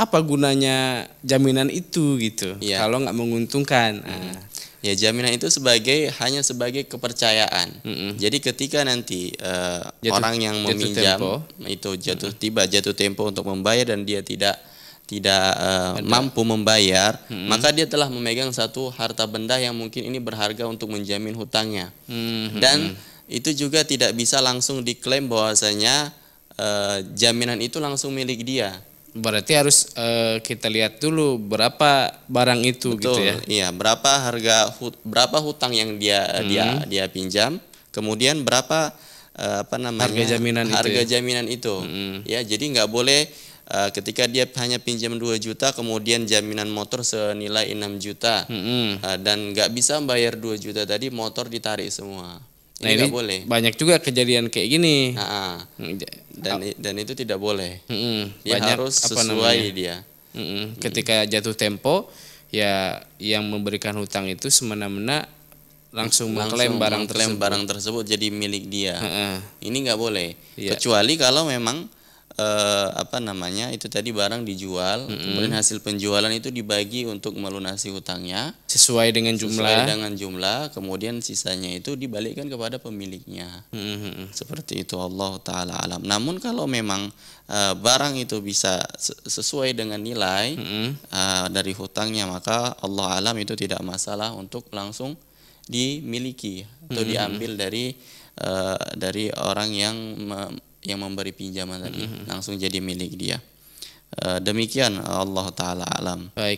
apa gunanya jaminan itu gitu ya. kalau nggak menguntungkan hmm. nah. ya jaminan itu sebagai hanya sebagai kepercayaan hmm. jadi ketika nanti uh, jatuh, orang yang meminjam jatuh tempo. itu jatuh hmm. tiba jatuh tempo untuk membayar dan dia tidak tidak uh, mampu membayar, hmm. maka dia telah memegang satu harta benda yang mungkin ini berharga untuk menjamin hutangnya. Hmm. Dan itu juga tidak bisa langsung diklaim bahwasanya uh, jaminan itu langsung milik dia berarti harus uh, kita lihat dulu berapa barang itu gitu Betul, gitu ya. Iya, berapa harga hut, berapa hutang yang dia hmm. dia dia pinjam, kemudian berapa uh, apa namanya harga jaminan harga itu. Ya? jaminan ya? itu. Hmm. Ya, jadi nggak boleh uh, ketika dia hanya pinjam 2 juta kemudian jaminan motor senilai 6 juta. Hmm. Uh, dan nggak bisa bayar 2 juta tadi motor ditarik semua. Nah ini, ini boleh. Banyak juga kejadian kayak gini. Nah, dan dan itu tidak boleh. Mm Dia banyak, harus sesuai apa namanya? dia. Mm Ketika jatuh tempo, ya yang memberikan hutang itu semena-mena langsung, mengklaim barang mengklaim barang tersebut jadi milik dia. mm Ini nggak boleh. yeah. Kecuali kalau memang eh, apa namanya itu tadi barang dijual mm-hmm. kemudian hasil penjualan itu dibagi untuk melunasi hutangnya sesuai dengan jumlah sesuai dengan jumlah kemudian sisanya itu dibalikkan kepada pemiliknya mm-hmm. seperti itu Allah taala alam namun kalau memang eh, barang itu bisa sesuai dengan nilai mm-hmm. eh, dari hutangnya maka Allah alam itu tidak masalah untuk langsung dimiliki atau mm-hmm. diambil dari uh, dari orang yang yang memberi pinjaman tadi mm -hmm. langsung jadi milik dia. Eh, demikian eh, Allah taala alam. Baik.